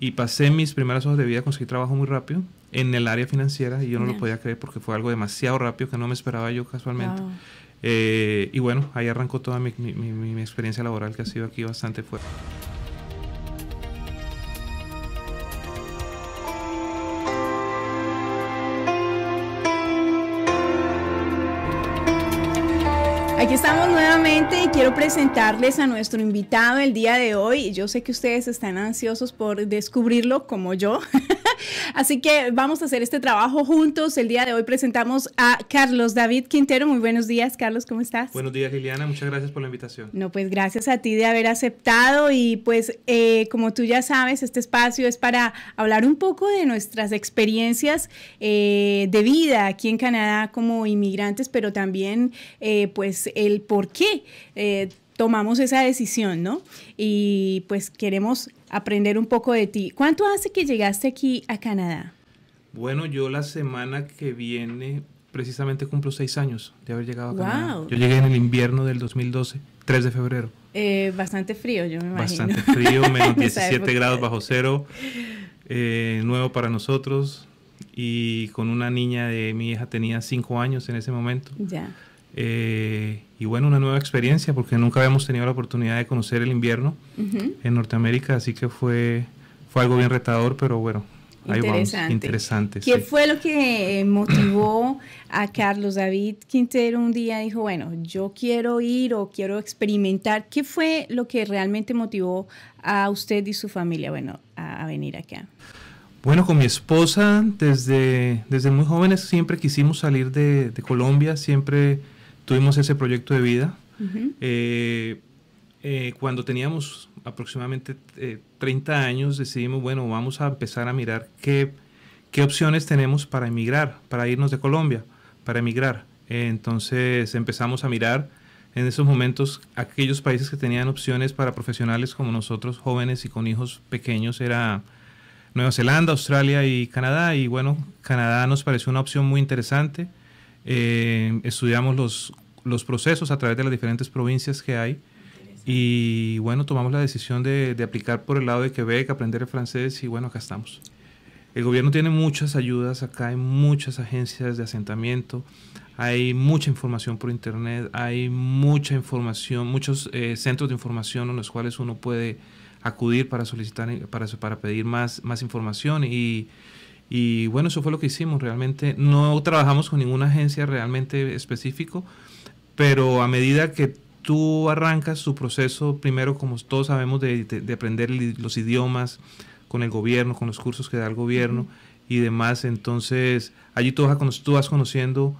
y pasé mis primeras horas de vida, conseguí trabajo muy rápido en el área financiera y yo no lo podía creer porque fue algo demasiado rápido que no me esperaba yo casualmente. Eh, y bueno, ahí arrancó toda mi experiencia laboral que ha sido aquí bastante fuerte. Aquí estamos nuevamente y quiero presentarles a nuestro invitado el día de hoy. Yo sé que ustedes están ansiosos por descubrirlo como yo. Así que vamos a hacer este trabajo juntos. El día de hoy presentamos a Carlos David Quintero. Muy buenos días, Carlos, ¿cómo estás? Buenos días, Liliana. Muchas gracias por la invitación. No, pues gracias a ti de haber aceptado y pues eh, como tú ya sabes, este espacio es para hablar un poco de nuestras experiencias eh, de vida aquí en Canadá como inmigrantes, pero también eh, pues el por qué tomamos esa decisión, ¿no? Y pues queremos aprender un poco de ti. ¿Cuánto hace que llegaste aquí a Canadá? Bueno, yo la semana que viene precisamente cumplo seis años de haber llegado a Canadá. Yo llegué en el invierno del 2012, 3 de febrero. Eh, bastante frío, yo me imagino. Bastante frío, menos 17 grados bajo cero, eh, nuevo para nosotros y con una niña de mi hija tenía cinco años en ese momento. Ya. Eh, y bueno, una nueva experiencia porque nunca habíamos tenido la oportunidad de conocer el invierno en Norteamérica, así que fue, fue algo bien retador, pero bueno. Ahí interesante. Vamos, interesante. ¿Qué fue lo que eh, motivó a Carlos David Quintero un día? Dijo, bueno, yo quiero ir o quiero experimentar. ¿Qué fue lo que realmente motivó a usted y su familia, bueno, a, venir acá? Bueno, con mi esposa, desde, desde muy jóvenes siempre quisimos salir de Colombia, siempre tuvimos ese proyecto de vida. Eh, eh, cuando teníamos aproximadamente 30 eh, años, decidimos, bueno, vamos a empezar a mirar qué, qué opciones tenemos para emigrar, para irnos de Colombia, para emigrar. entonces empezamos a mirar en esos momentos aquellos países que tenían opciones para profesionales como nosotros, jóvenes y con hijos pequeños, era Nueva Zelanda, Australia y Canadá. Y bueno, Canadá nos pareció una opción muy interesante. Eh, estudiamos los, los, procesos a través de las diferentes provincias que hay y bueno, tomamos la decisión de, de, aplicar por el lado de Quebec, aprender el francés y bueno, acá estamos. El gobierno tiene muchas ayudas, acá hay muchas agencias de asentamiento, hay mucha información por internet, hay mucha información, muchos eh, centros de información en los cuales uno puede acudir para solicitar, para, para pedir más, más información y, y bueno, eso fue lo que hicimos realmente. No trabajamos con ninguna agencia realmente específico, pero a medida que tú arrancas su proceso, primero como todos sabemos, de, aprender los idiomas con el gobierno, con los cursos que da el gobierno y demás, entonces allí tú vas conociendo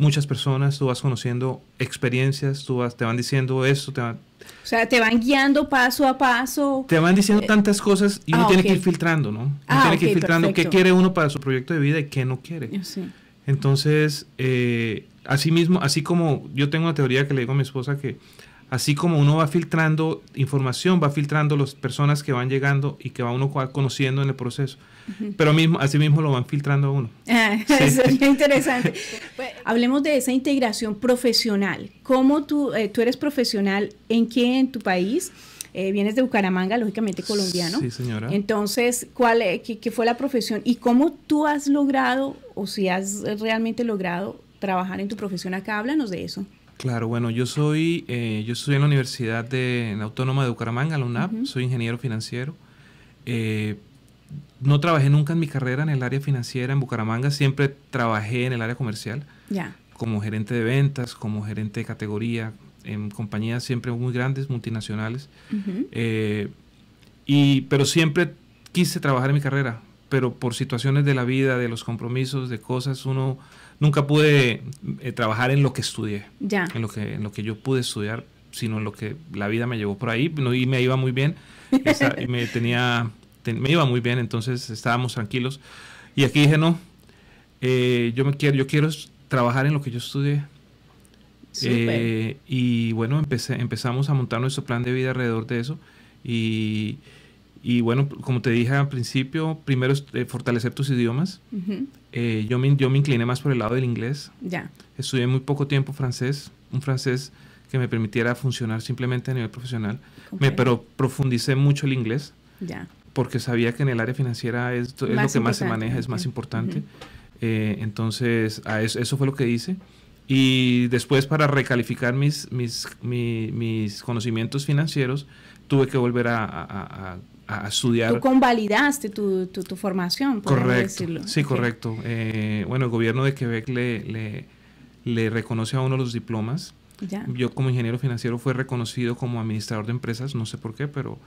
muchas personas, tú vas conociendo experiencias, tú vas, te van diciendo esto, te van... O sea, te van guiando paso a paso. Te van diciendo eh, tantas cosas y uno ah, tiene que ir filtrando, ¿no? Uno ah, tiene que ir filtrando qué quiere uno para su proyecto de vida y qué no quiere. Eh, Entonces, eh, así mismo, así como yo tengo una teoría que le digo a mi esposa que así como uno va filtrando información, va filtrando las personas que van llegando y que va uno conociendo en el proceso. Pero mismo, así mismo lo van filtrando a uno. Ah, eso es interesante. Pues, hablemos de esa integración profesional. ¿Cómo tú, eh, tú eres profesional? ¿En qué en tu país? Eh, vienes de Bucaramanga, lógicamente colombiano. Sí, señora. Entonces, ¿cuál, qué, qué fue la profesión y cómo tú has logrado o si has realmente logrado trabajar en tu profesión acá? Háblanos de eso. Claro, bueno, yo soy, eh, yo estudié en la Universidad de, Autónoma de Bucaramanga, la UNAP, soy ingeniero financiero. Eh, no trabajé nunca en mi carrera en el área financiera en Bucaramanga, siempre trabajé en el área comercial. Como gerente de ventas, como gerente de categoría, en compañías siempre muy grandes, multinacionales. Eh, y, pero siempre quise trabajar en mi carrera, pero por situaciones de la vida, de los compromisos, de cosas, uno nunca pude eh, trabajar en lo que estudié, En, lo que, en lo que yo pude estudiar, sino en lo que la vida me llevó por ahí y me iba muy bien. me, tenía, me iba muy bien, entonces estábamos tranquilos. Y aquí dije, no, eh, yo, me quiero, yo quiero trabajar en lo que yo estudié. Eh, y bueno, empecé, empezamos a montar nuestro plan de vida alrededor de eso. Y, y bueno, como te dije al principio, primero es eh, fortalecer tus idiomas. Eh, yo, me, yo me incliné más por el lado del inglés. Ya. Estudié muy poco tiempo francés, un francés que me permitiera funcionar simplemente a nivel profesional. Me, pero profundicé mucho el inglés. Ya. Porque sabía que en el área financiera es, lo que más se maneja, es más importante. Eh, entonces, eso, fue lo que hice. Y después para recalificar mis, mis, mis conocimientos financieros, tuve que volver a a, estudiar. Tú convalidaste tu, formación, por decirlo. Sí, correcto. Eh, bueno, el gobierno de Quebec le, le, reconoce a uno los diplomas. Yo como ingeniero financiero fue reconocido como administrador de empresas, no sé por qué, pero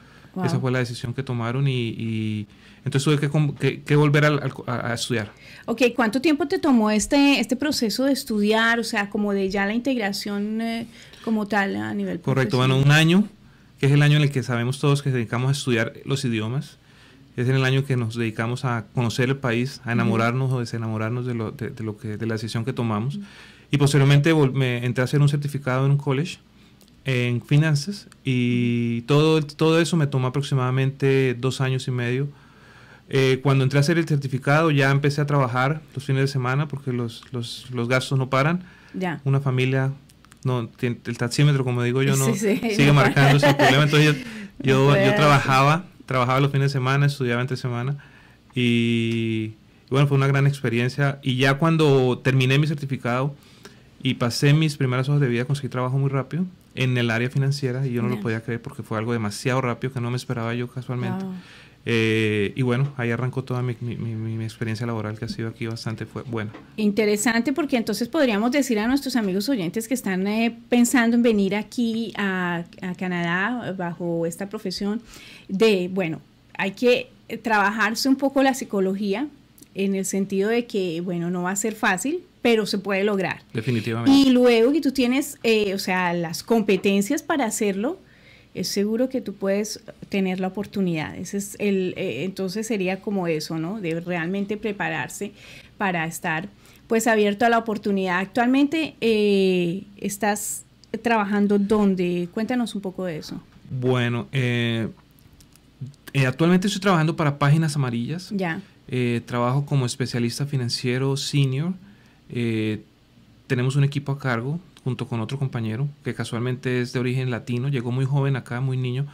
esa fue la decisión que tomaron y, entonces tuve que, volver a, estudiar. Ok, ¿cuánto tiempo te tomó este, este proceso de estudiar, o sea, como de ya la integración eh, como tal a nivel... Correcto, bueno, un año es el año en el que sabemos todos que dedicamos a estudiar los idiomas. Es en el año que nos dedicamos a conocer el país, a enamorarnos o desenamorarnos de, lo, de, que, de la decisión que tomamos. Y posteriormente entré a hacer un certificado en un college en finanzas y todo, todo eso me tomó aproximadamente dos años y medio. Eh, cuando entré a hacer el certificado ya empecé a trabajar los fines de semana porque los, gastos no paran. Ya. Una familia no, el taxímetro, como digo yo, no sigue marcando sin problema. Entonces yo, trabajaba, trabajaba los fines de semana, estudiaba entre semana y, bueno, fue una gran experiencia. Y ya cuando terminé mi certificado y pasé mis primeras hojas de vida, conseguí trabajo muy rápido en el área financiera y yo no lo podía creer porque fue algo demasiado rápido que no me esperaba yo casualmente. Eh, y bueno, ahí arrancó toda mi, experiencia laboral que ha sido aquí bastante fue buena. Interesante porque entonces podríamos decir a nuestros amigos oyentes que están eh, pensando en venir aquí a, Canadá bajo esta profesión de, bueno, hay que trabajarse un poco la psicología en el sentido de que, bueno, no va a ser fácil, pero se puede lograr. Definitivamente. Y luego que tú tienes, eh, o sea, las competencias para hacerlo, es seguro que tú puedes tener la oportunidad. Ese es el, eh, entonces sería como eso, ¿no? De realmente prepararse para estar pues abierto a la oportunidad. Actualmente eh, estás trabajando dónde? Cuéntanos un poco de eso. Bueno, eh, actualmente estoy trabajando para Páginas Amarillas. Ya. trabajo como especialista financiero senior tenemos un equipo a cargo junto con otro compañero que casualmente es de origen latino, llegó muy joven acá, muy niño,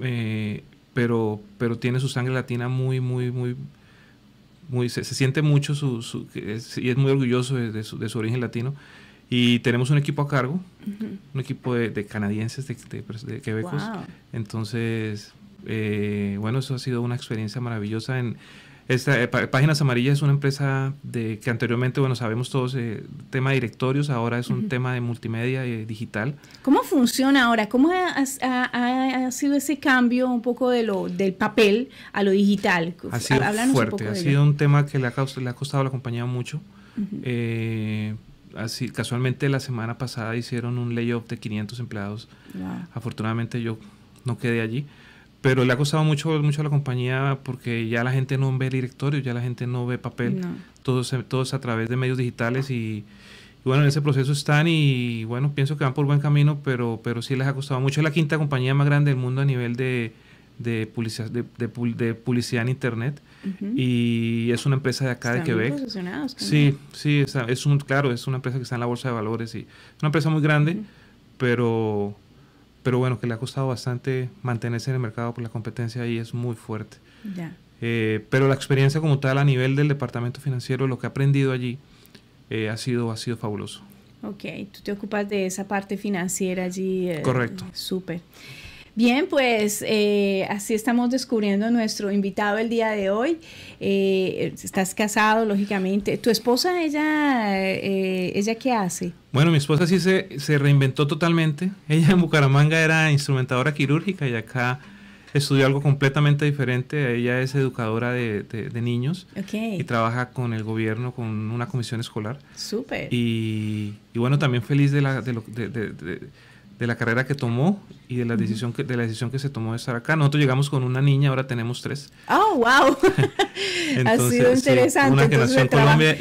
eh, pero, pero tiene su sangre latina muy, muy, muy, muy se, siente mucho su, su y es muy orgulloso de, su, de, su, origen latino. Y tenemos un equipo a cargo, un equipo de, canadienses, de, quebecos. Entonces, eh, bueno, eso ha sido una experiencia maravillosa en esta, eh, Páginas Amarillas es una empresa de, que anteriormente, bueno, sabemos todos, el eh, tema de directorios, ahora es un tema de multimedia y eh, digital. ¿Cómo funciona ahora? ¿Cómo ha, ha, ha, sido ese cambio un poco de lo, del papel a lo digital? Ha sido fuerte, ha sido un tema que le ha, le ha, costado a la compañía mucho. así, casualmente la semana pasada hicieron un layoff de 500 empleados. Afortunadamente yo no quedé allí. Pero le ha costado mucho, mucho a la compañía porque ya la gente no ve el directorio, ya la gente no ve papel, Todos, a través de medios digitales y, bueno, en ese proceso están y bueno, pienso que van por buen camino, pero, pero sí les ha costado mucho. Es la quinta compañía más grande del mundo a nivel de, publicidad, de, en Internet y es una empresa de acá de Quebec. Sí, sí, es, es, un, claro, es una empresa que está en la bolsa de valores y es una empresa muy grande, pero pero bueno, que le ha costado bastante mantenerse en el mercado porque la competencia ahí es muy fuerte. Ya. Eh, pero la experiencia como tal a nivel del departamento financiero, lo que ha aprendido allí, eh, ha, sido, ha sido fabuloso. Ok, tú te ocupas de esa parte financiera allí. Eh, Correcto. Súper. Bien, pues eh, así estamos descubriendo nuestro invitado el día de hoy. Eh, estás casado, lógicamente. ¿Tu esposa, ella, eh, ella qué hace? Bueno, mi esposa sí se, reinventó totalmente. Ella en Bucaramanga era instrumentadora quirúrgica y acá estudió algo completamente diferente. Ella es educadora de, niños y trabaja con el gobierno, con una comisión escolar. Súper. Y, bueno, también feliz de, la, de, lo, de de la carrera que tomó y de la decisión que, de la decisión que se tomó de estar acá. Nosotros llegamos con una niña, ahora tenemos tres. ¡Oh, wow! ha sido interesante. Una que nació en Colombia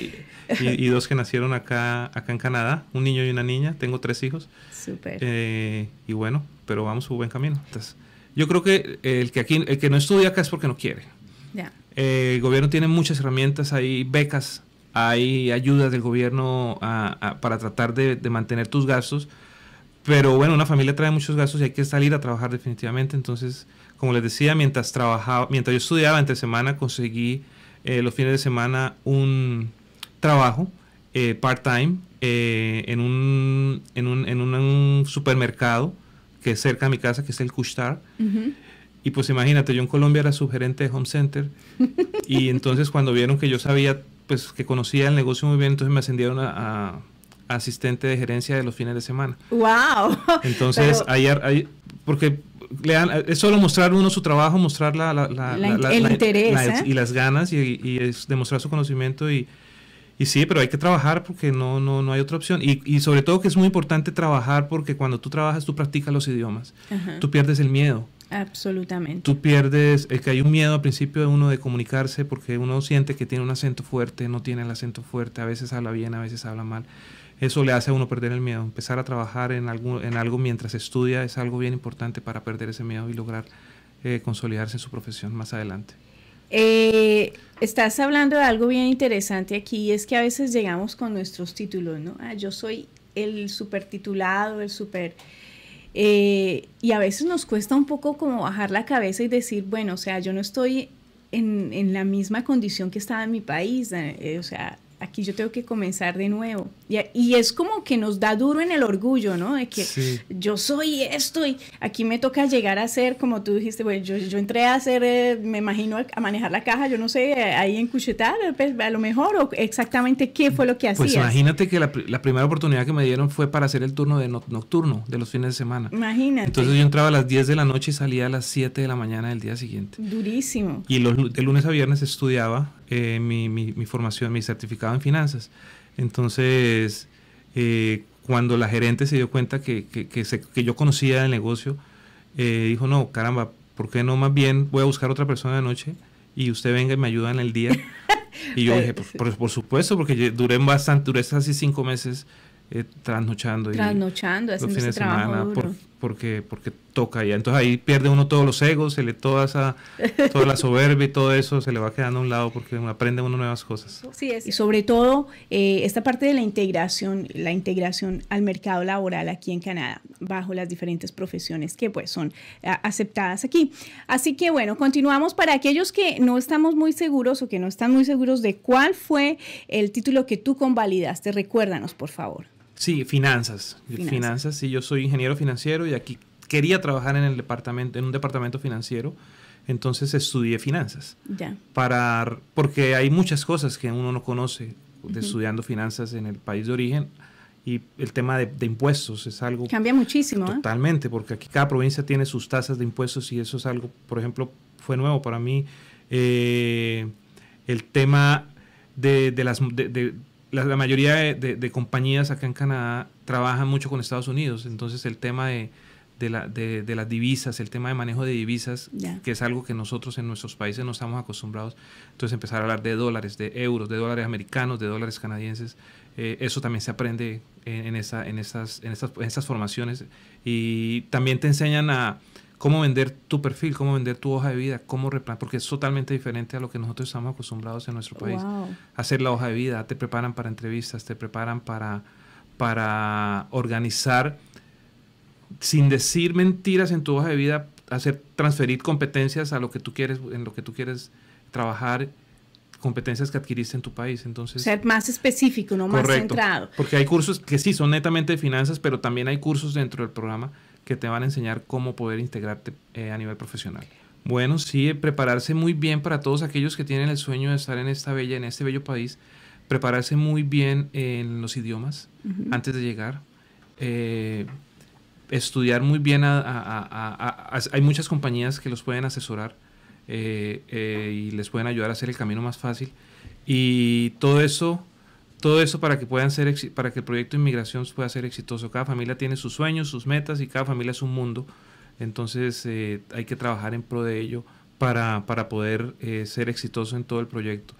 y, dos que nacieron acá, acá en Canadá, un niño y una niña. Tengo tres hijos. Súper. Eh, y bueno, pero vamos un buen camino. Entonces, yo creo que el que aquí, el que no estudia acá es porque no quiere. Eh, el gobierno tiene muchas herramientas, hay becas, hay ayudas del gobierno para tratar de, de mantener tus gastos pero bueno, una familia trae muchos gastos y hay que salir a trabajar definitivamente. Entonces, como les decía, mientras trabajaba, mientras yo estudiaba entre semana, conseguí eh, los fines de semana un trabajo eh, part-time eh, en, un, en, un, supermercado que es cerca de mi casa, que es el custar Y pues imagínate, yo en Colombia era subgerente de Home Center. y entonces cuando vieron que yo sabía, pues que conocía el negocio muy bien, entonces me ascendieron a asistente de gerencia de los fines de semana. ¡Wow! Entonces, ayer, porque le dan, es solo mostrar uno su trabajo, mostrar la, la, el interés ¿eh? y las ganas y, y es demostrar su conocimiento y, sí, pero hay que trabajar porque no, no, no hay otra opción. Y, y, sobre todo que es muy importante trabajar porque cuando tú trabajas, tú practicas los idiomas. Tú pierdes el miedo. Absolutamente. Tú pierdes, es eh, que hay un miedo al principio de uno de comunicarse porque uno siente que tiene un acento fuerte, no tiene el acento fuerte, a veces habla bien, a veces habla mal. Eso le hace a uno perder el miedo. Empezar a trabajar en algo, en algo mientras estudia es algo bien importante para perder ese miedo y lograr eh, consolidarse en su profesión más adelante. Eh, estás hablando de algo bien interesante aquí es que a veces llegamos con nuestros títulos, ¿no? Ah, yo soy el super titulado, el super... Eh, y a veces nos cuesta un poco como bajar la cabeza y decir, bueno, o sea, yo no estoy en, la misma condición que estaba en mi país, o sea, aquí yo tengo que comenzar de nuevo. Y, es como que nos da duro en el orgullo, ¿no? De que yo soy esto y aquí me toca llegar a ser, como tú dijiste, bueno, yo, entré a hacer, eh, me imagino, a, manejar la caja, yo no sé, eh, ahí en Cuchetar, eh, pues, a lo mejor, o exactamente qué fue lo que hacía. Pues imagínate que la, primera oportunidad que me dieron fue para hacer el turno de nocturno, de los fines de semana. Imagínate. Entonces yo entraba a las 10 de la noche y salía a las 7 de la mañana del día siguiente. Durísimo. Y los, de lunes a viernes estudiaba eh, mi, formación, mi certificado en finanzas. Entonces, eh, cuando la gerente se dio cuenta que, que, yo conocía el negocio, eh, dijo, no, caramba, ¿por qué no más bien voy a buscar otra persona de noche y usted venga y me ayuda en el día? Y yo dije, pues, por, supuesto, porque duré bastante, duré casi cinco meses trasnochando. Y, trasnochando, haciendo porque, porque toca ya. Entonces ahí pierde uno todos los egos, se le toda esa, toda la soberbia y todo eso se le va quedando a un lado porque aprende uno nuevas cosas. es. Y sobre todo eh, esta parte de la integración, la integración al mercado laboral aquí en Canadá, bajo las diferentes profesiones que pues son aceptadas aquí. Así que bueno, continuamos para aquellos que no estamos muy seguros o que no están muy seguros de cuál fue el título que tú convalidaste, recuérdanos por favor. Sí, finanzas. finanzas. sí, yo soy ingeniero financiero y aquí quería trabajar en el departamento, en un departamento financiero. Entonces estudié finanzas. Ya. Para, porque hay muchas cosas que uno no conoce de estudiando finanzas en el país de origen y el tema de, impuestos es algo... Cambia muchísimo. ¿eh? Totalmente, porque aquí cada provincia tiene sus tasas de impuestos y eso es algo, por ejemplo, fue nuevo para mí. Eh, el tema de, de las... De, la, mayoría de, compañías acá en Canadá trabajan mucho con Estados Unidos, entonces el tema de, las divisas, el tema de manejo de divisas, que es algo que nosotros en nuestros países no estamos acostumbrados, entonces empezar a hablar de dólares, de euros, de dólares americanos, de dólares canadienses, eh, eso también se aprende en, esa, en, esas, en, en estas formaciones y también te enseñan a cómo vender tu perfil, cómo vender tu hoja de vida, cómo replantear, porque es totalmente diferente a lo que nosotros estamos acostumbrados en nuestro país. Hacer la hoja de vida, te preparan para entrevistas, te preparan para, para organizar, sin decir mentiras en tu hoja de vida, hacer transferir competencias a lo que tú quieres, en lo que tú quieres trabajar competencias que adquiriste en tu país. Entonces, ser más específico, no más centrado. Porque hay cursos que sí son netamente de finanzas, pero también hay cursos dentro del programa que te van a enseñar cómo poder integrarte eh, a nivel profesional. Bueno, sí, eh, prepararse muy bien para todos aquellos que tienen el sueño de estar en esta bella, en este bello país, prepararse muy bien en los idiomas antes de llegar. Eh, estudiar muy bien. hay muchas compañías que los pueden asesorar y les pueden ayudar a hacer el camino más fácil. Y todo eso todo eso para que puedan ser para que el proyecto de inmigración pueda ser exitoso. Cada familia tiene sus sueños, sus metas y cada familia es un mundo. Entonces eh, hay que trabajar en pro de ello para, para poder eh, ser exitoso en todo el proyecto.